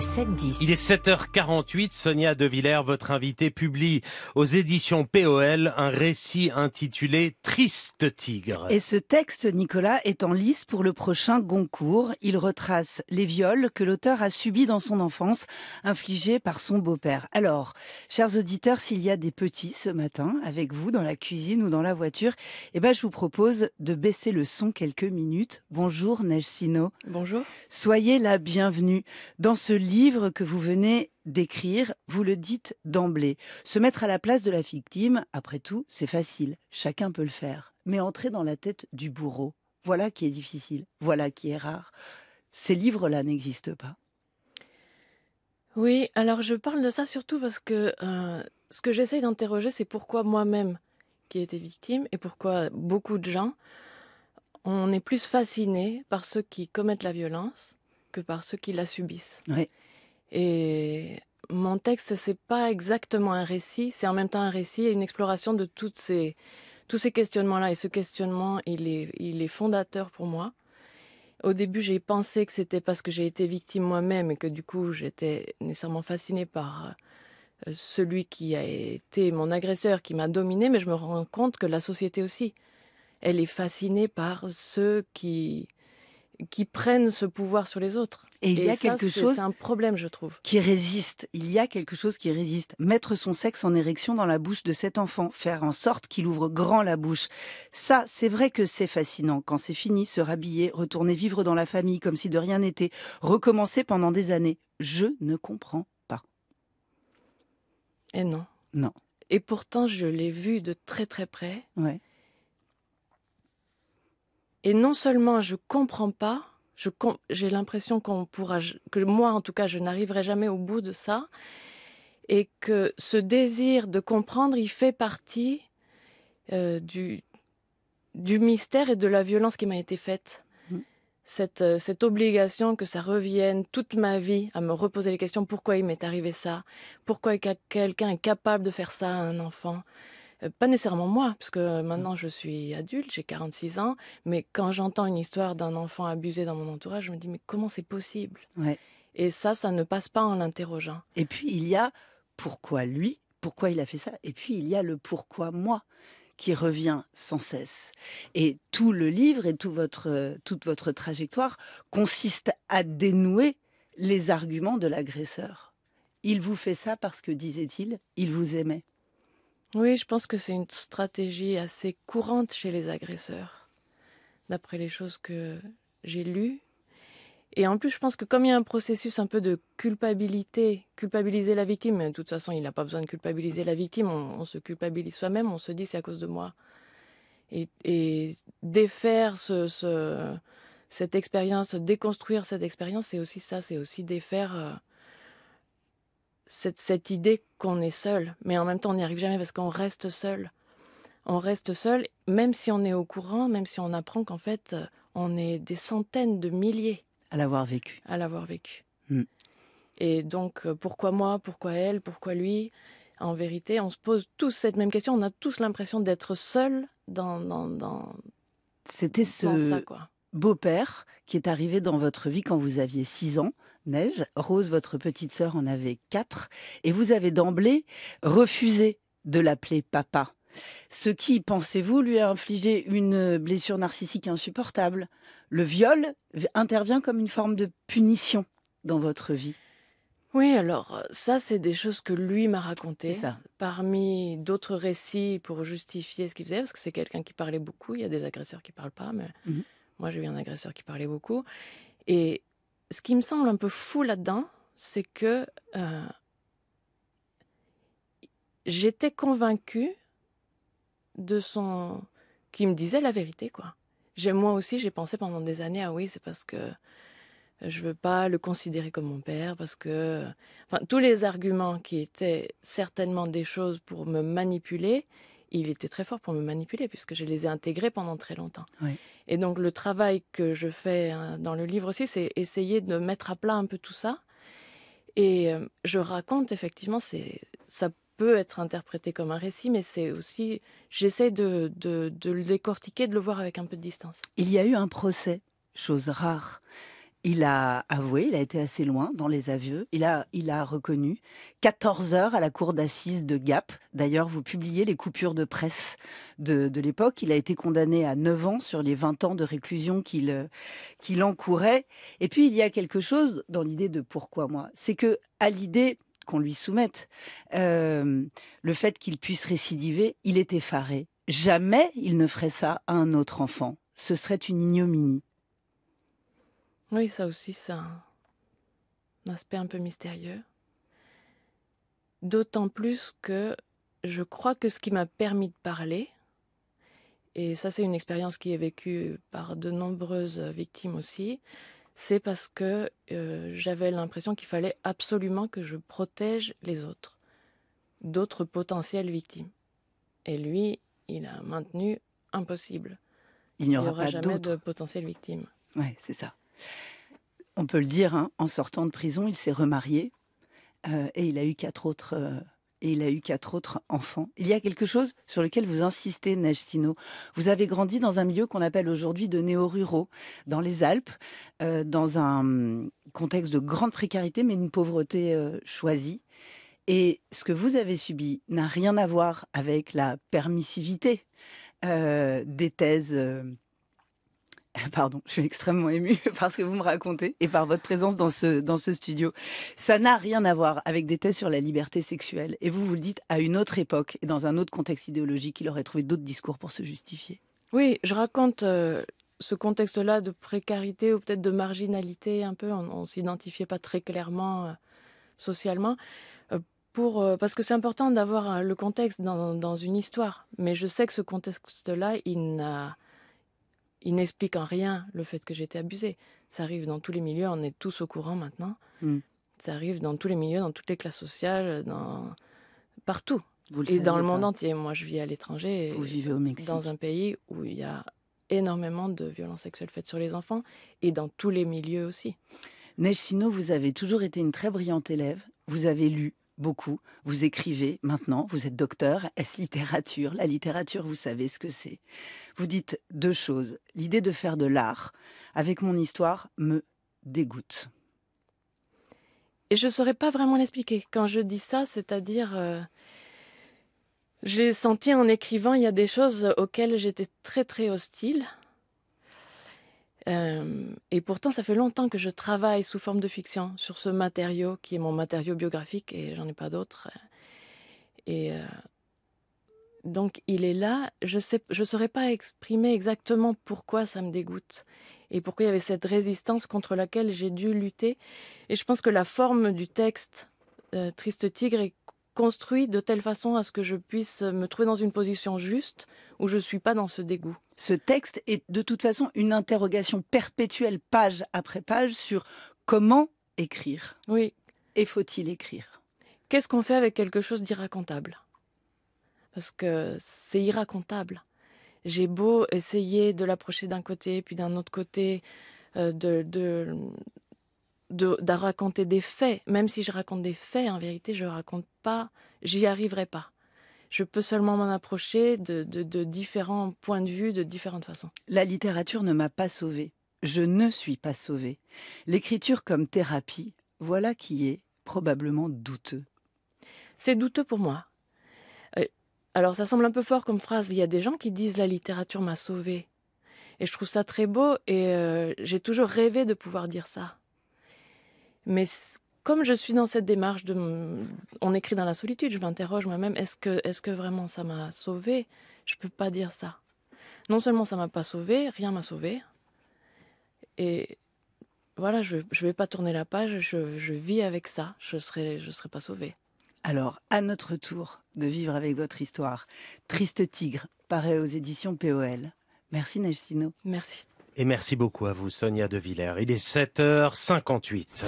7-10. Il est 7h48, Sonia De Villers, votre invitée, publie aux éditions POL un récit intitulé Triste Tigre. Et ce texte, Nicolas, est en lice pour le prochain Goncourt. Il retrace les viols que l'auteur a subis dans son enfance, infligés par son beau-père. Alors, chers auditeurs, s'il y a des petits ce matin avec vous dans la cuisine ou dans la voiture, eh ben, je vous propose de baisser le son quelques minutes. Bonjour Neige Bonjour. Soyez la bienvenue dans ce livre que vous venez d'écrire, vous le dites d'emblée. Se mettre à la place de la victime, après tout, c'est facile, chacun peut le faire. Mais entrer dans la tête du bourreau, voilà qui est difficile, voilà qui est rare. Ces livres-là n'existent pas. Oui, alors je parle de ça surtout parce que euh, ce que j'essaie d'interroger, c'est pourquoi moi-même qui ai été victime et pourquoi beaucoup de gens, on est plus fasciné par ceux qui commettent la violence par ceux qui la subissent. Et mon texte, c'est pas exactement un récit, c'est en même temps un récit et une exploration de toutes ces, tous ces questionnements-là. Et ce questionnement, il est, il est fondateur pour moi. Au début, j'ai pensé que c'était parce que j'ai été victime moi-même et que du coup, j'étais nécessairement fascinée par euh, celui qui a été mon agresseur, qui m'a dominé, mais je me rends compte que la société aussi, elle est fascinée par ceux qui, qui prennent ce pouvoir sur les autres. Et il y a quelque chose. C'est un problème, je trouve. Qui résiste. Il y a quelque chose qui résiste. Mettre son sexe en érection dans la bouche de cet enfant. Faire en sorte qu'il ouvre grand la bouche. Ça, c'est vrai que c'est fascinant. Quand c'est fini, se rhabiller, retourner vivre dans la famille comme si de rien n'était, recommencer pendant des années. Je ne comprends pas. Et non. Non. Et pourtant, je l'ai vu de très très près. Ouais. Et non seulement je comprends pas, j'ai l'impression qu'on pourra, que moi en tout cas, je n'arriverai jamais au bout de ça, et que ce désir de comprendre, il fait partie euh, du, du mystère et de la violence qui m'a été faite. Mmh. Cette, euh, cette obligation que ça revienne toute ma vie à me reposer les questions pourquoi il m'est arrivé ça, pourquoi quelqu'un est capable de faire ça à un enfant, euh, pas nécessairement moi, parce que mmh. maintenant je suis adulte, j'ai 46 ans, mais quand j'entends une histoire d'un enfant abusé dans mon entourage, je me dis mais comment c'est possible Et ça, ça ne passe pas en l'interrogeant. Et puis il y a pourquoi lui, pourquoi il a fait ça, et puis il y a le pourquoi moi qui revient sans cesse. Et tout le livre et tout votre, toute votre trajectoire consiste à dénouer les arguments de l'agresseur. Il vous fait ça parce que, disait-il, il vous aimait. Oui, je pense que c'est une stratégie assez courante chez les agresseurs, d'après les choses que j'ai lues. Et en plus, je pense que comme il y a un processus un peu de culpabilité, culpabiliser la victime, de toute façon, il n'a pas besoin de culpabiliser la victime, on, se culpabilise soi-même, on se dit c'est à cause de moi. Et, et défaire ce, ce, cette expérience, déconstruire cette expérience, c'est aussi ça, c'est aussi défaire euh, cette, cette idée qu'on est seul, mais en même temps on n'y arrive jamais parce qu'on reste seul. On reste seul, même si on est au courant, même si on apprend qu'en fait euh, on est des centaines de milliers. À l'avoir vécu. À l'avoir vécu. Hmm. Et donc euh, pourquoi moi, pourquoi elle, pourquoi lui En vérité, on se pose tous cette même question, on a tous l'impression d'être seul dans... dans, dans C'était ce beau-père qui est arrivé dans votre vie quand vous aviez six ans Neige. Rose, votre petite sœur, en avait quatre. Et vous avez d'emblée refusé de l'appeler papa. Ce qui, pensez-vous, lui a infligé une blessure narcissique insupportable. Le viol intervient comme une forme de punition dans votre vie. Oui, alors ça, c'est des choses que lui m'a racontées. Parmi d'autres récits pour justifier ce qu'il faisait, parce que c'est quelqu'un qui parlait beaucoup. Il y a des agresseurs qui parlent pas, mais mhm. moi, j'ai eu un agresseur qui parlait beaucoup. Et ce qui me semble un peu fou là-dedans, c'est que euh, j'étais convaincue de son. qui me disait la vérité, quoi. Moi aussi, j'ai pensé pendant des années, ah oui, c'est parce que je veux pas le considérer comme mon père, parce que. Enfin, tous les arguments qui étaient certainement des choses pour me manipuler il était très fort pour me manipuler puisque je les ai intégrés pendant très longtemps. Et donc le travail que je fais hein, dans le livre aussi, c'est essayer de mettre à plat un peu tout ça. Et euh, je raconte effectivement, c'est ça peut être interprété comme un récit, mais c'est aussi, j'essaie de, de, de le décortiquer, de le voir avec un peu de distance. Il y a eu un procès, chose rare. Il a avoué, il a été assez loin dans les aveux. Il a, il a reconnu 14 heures à la cour d'assises de Gap. D'ailleurs, vous publiez les coupures de presse de, l'époque. Il a été condamné à 9 ans sur les 20 ans de réclusion qu'il encourait. Et puis, il y a quelque chose dans l'idée de pourquoi moi. C'est que, à l'idée qu'on lui soumette, euh, le fait qu'il puisse récidiver, il est effaré. Jamais il ne ferait ça à un autre enfant. Ce serait une ignominie. Oui, ça aussi, c'est un, aspect un peu mystérieux. D'autant plus que je crois que ce qui m'a permis de parler, et ça c'est une expérience qui est vécue par de nombreuses victimes aussi, c'est parce que euh, j'avais l'impression qu'il fallait absolument que je protège les autres, d'autres potentielles victimes. Et lui, il a maintenu impossible. Il n'y aura, pas jamais de potentielles victimes. Ouais, c'est ça. On peut le dire, hein, en sortant de prison, il s'est remarié euh, et il a eu quatre autres. Euh, et il a eu quatre autres enfants. Il y a quelque chose sur lequel vous insistez, Neige Sino. Vous avez grandi dans un milieu qu'on appelle aujourd'hui de néo-ruraux, dans les Alpes, euh, dans un contexte de grande précarité, mais une pauvreté choisie. Et ce que vous avez subi n'a rien à voir avec la permissivité des thèses Pardon, je suis extrêmement émue par ce que vous me racontez et par votre présence dans ce, dans ce studio. Ça n'a rien à voir avec des thèses sur la liberté sexuelle. Et vous vous le dites à une autre époque et dans un autre contexte idéologique, il aurait trouvé d'autres discours pour se justifier. Oui, je raconte euh, ce contexte-là de précarité ou peut-être de marginalité un peu. On, ne s'identifiait pas très clairement euh, socialement. Euh, pour, parce que c'est important d'avoir le contexte dans, une histoire. Mais je sais que ce contexte-là, il n'a il n'explique en rien le fait que j'étais abusée. Ça arrive dans tous les milieux, on est tous au courant maintenant. Hmm. Ça arrive dans tous les milieux, dans toutes les classes sociales, dans... partout. Vous et dans le monde entier. Moi, je vis à l'étranger. Vous vivez au Mexique. Dans un pays où il y a énormément de violences sexuelles faites sur les enfants et dans tous les milieux aussi. Neige vous avez toujours été une très brillante élève. Vous avez lu, beaucoup. Vous écrivez maintenant, vous êtes docteur, est-ce littérature La littérature, vous savez ce que c'est. Vous dites deux choses. L'idée de faire de l'art avec mon histoire me dégoûte. Et je ne saurais pas vraiment l'expliquer. Quand je dis ça, c'est-à-dire... Euh, j'ai senti en écrivant, il y a des choses auxquelles j'étais très très hostile, et pourtant, ça fait longtemps que je travaille sous forme de fiction sur ce matériau qui est mon matériau biographique et j'en ai pas d'autre. Euh, et euh, donc, il est là. Je ne je saurais pas exprimer exactement pourquoi ça me dégoûte et pourquoi il y avait cette résistance contre laquelle j'ai dû lutter. Et je pense que la forme du texte euh, Triste Tigre est construite de telle façon à ce que je puisse me trouver dans une position juste où je ne suis pas dans ce dégoût. Ce texte est de toute façon une interrogation perpétuelle, page après page, sur comment écrire. Oui. Et faut-il écrire Qu'est-ce qu'on fait avec quelque chose d'irracontable Parce que c'est irracontable. J'ai beau essayer de l'approcher d'un côté, puis d'un autre côté, euh, de, de, de, raconter des faits, même si je raconte des faits, en vérité, je raconte pas, j'y arriverai pas je peux seulement m'en approcher de, différents points de vue, de différentes façons. La littérature ne m'a pas sauvée. Je ne suis pas sauvée. L'écriture comme thérapie, voilà qui est probablement douteux. C'est douteux pour moi. Euh, alors ça semble un peu fort comme phrase. Il y a des gens qui disent la littérature m'a sauvée. Et je trouve ça très beau et euh, j'ai toujours rêvé de pouvoir dire ça. Mais comme je suis dans cette démarche de, on écrit dans la solitude, je m'interroge moi-même, est-ce que, est-ce que vraiment ça m'a sauvé Je peux pas dire ça. Non seulement ça m'a pas sauvé, rien m'a sauvé. Et voilà, je, ne vais pas tourner la page, je, vis avec ça, je serai, je serai pas sauvé. Alors, à notre tour de vivre avec votre histoire. Triste Tigre, paraît aux éditions POL. Merci Nelsino. Merci. Et merci beaucoup à vous, Sonia De Villers. Il est 7h58.